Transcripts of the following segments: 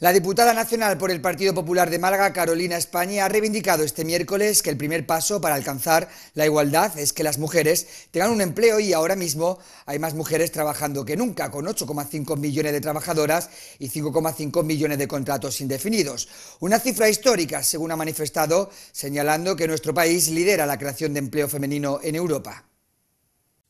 La diputada nacional por el Partido Popular de Málaga, Carolina España, ha reivindicado este miércoles que el primer paso para alcanzar la igualdad es que las mujeres tengan un empleo y ahora mismo hay más mujeres trabajando que nunca, con 8,5 millones de trabajadoras y 5,5 millones de contratos indefinidos. Una cifra histórica, según ha manifestado, señalando que nuestro país lidera la creación de empleo femenino en Europa.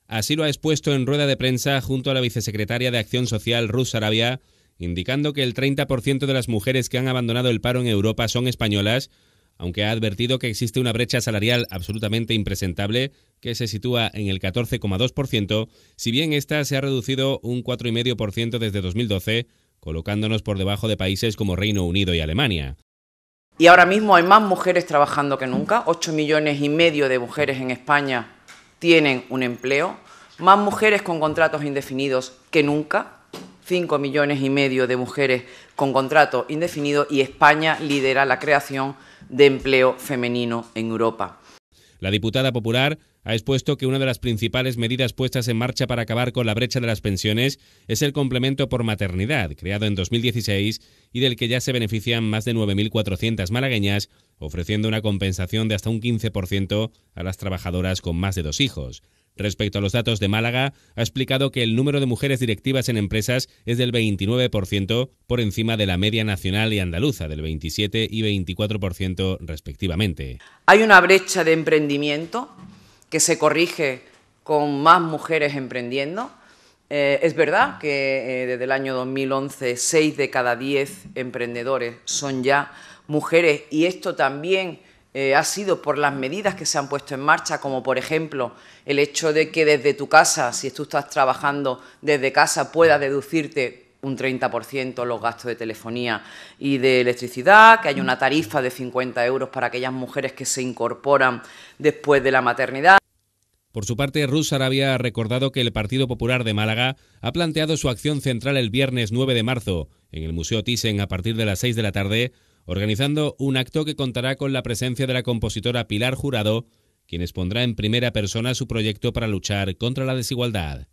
Así lo ha expuesto en rueda de prensa junto a la vicesecretaria de Acción Social, Rus Arabia, indicando que el 30% de las mujeres que han abandonado el paro en Europa son españolas, aunque ha advertido que existe una brecha salarial absolutamente impresentable que se sitúa en el 14,2%, si bien esta se ha reducido un 4,5% desde 2012, colocándonos por debajo de países como Reino Unido y Alemania. Y ahora mismo hay más mujeres trabajando que nunca, 8 millones y medio de mujeres en España tienen un empleo, más mujeres con contratos indefinidos que nunca, 5 millones y medio de mujeres con contrato indefinido y España lidera la creación de empleo femenino en Europa. La diputada popular ha expuesto que una de las principales medidas puestas en marcha para acabar con la brecha de las pensiones es el complemento por maternidad, creado en 2016 y del que ya se benefician más de 9.400 malagueñas, ofreciendo una compensación de hasta un 15% a las trabajadoras con más de dos hijos. Respecto a los datos de Málaga, ha explicado que el número de mujeres directivas en empresas es del 29% por encima de la media nacional y andaluza, del 27 y 24% respectivamente. Hay una brecha de emprendimiento que se corrige con más mujeres emprendiendo. Eh, es verdad que eh, desde el año 2011 6 de cada 10 emprendedores son ya mujeres y esto también eh, ha sido por las medidas que se han puesto en marcha, como por ejemplo el hecho de que desde tu casa, si tú estás trabajando desde casa, puedas deducirte un 30% los gastos de telefonía y de electricidad, que hay una tarifa de 50 euros para aquellas mujeres que se incorporan después de la maternidad. Por su parte, Rusar había recordado que el Partido Popular de Málaga ha planteado su acción central el viernes 9 de marzo en el Museo Thyssen a partir de las 6 de la tarde organizando un acto que contará con la presencia de la compositora Pilar Jurado, quien expondrá en primera persona su proyecto para luchar contra la desigualdad.